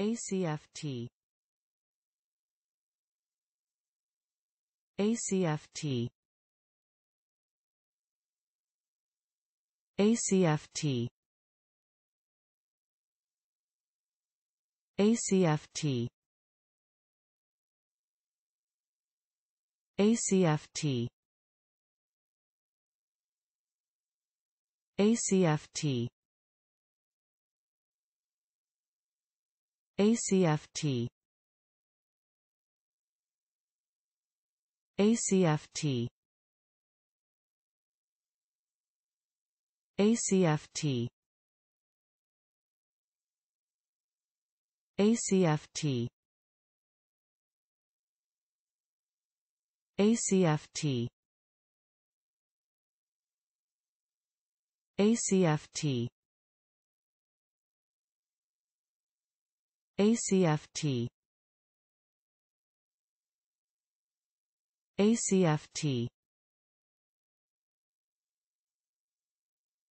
ACFT ACFT ACFT ACFT ACFT ACFT ACFT ACFT ACFT ACFT ACFT ACFT ACFT ACFT